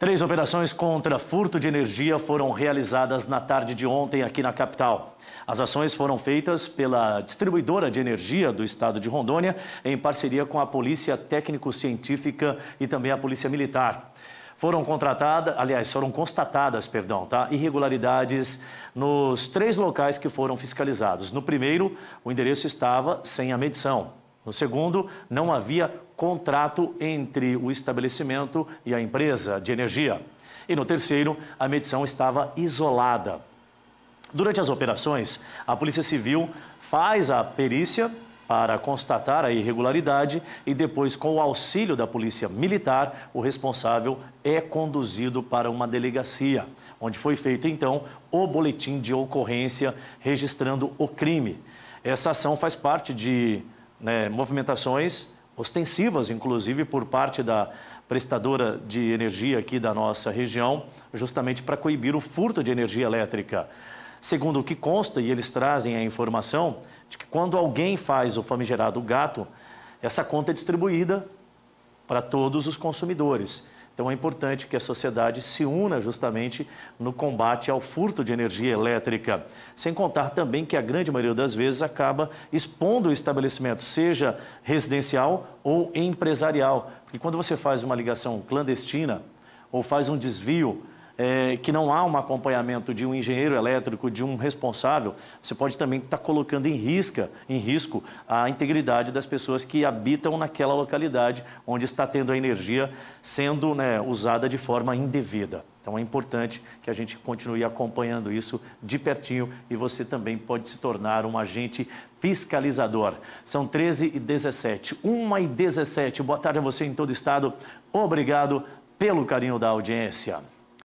Três operações contra furto de energia foram realizadas na tarde de ontem aqui na capital. As ações foram feitas pela distribuidora de energia do estado de Rondônia, em parceria com a Polícia Técnico-Científica e também a Polícia Militar. Foram contratadas, aliás, foram constatadas, perdão, tá? Irregularidades nos três locais que foram fiscalizados. No primeiro, o endereço estava sem a medição. No segundo, não havia contrato entre o estabelecimento e a empresa de energia. E no terceiro, a medição estava isolada. Durante as operações, a Polícia Civil faz a perícia para constatar a irregularidade e depois, com o auxílio da Polícia Militar, o responsável é conduzido para uma delegacia, onde foi feito então o boletim de ocorrência registrando o crime. Essa ação faz parte de né, movimentações ostensivas, inclusive por parte da prestadora de energia aqui da nossa região, justamente para coibir o furto de energia elétrica. Segundo o que consta, e eles trazem a informação, de que quando alguém faz o famigerado gato, essa conta é distribuída para todos os consumidores. Então é importante que a sociedade se una justamente no combate ao furto de energia elétrica. Sem contar também que a grande maioria das vezes acaba expondo o estabelecimento, seja residencial ou empresarial. Porque quando você faz uma ligação clandestina ou faz um desvio é, que não há um acompanhamento de um engenheiro elétrico, de um responsável, você pode também estar colocando em, risca, em risco a integridade das pessoas que habitam naquela localidade onde está tendo a energia sendo né, usada de forma indevida. Então é importante que a gente continue acompanhando isso de pertinho e você também pode se tornar um agente fiscalizador. São 13 e 17, 1 e 17. Boa tarde a você em todo o estado. Obrigado pelo carinho da audiência.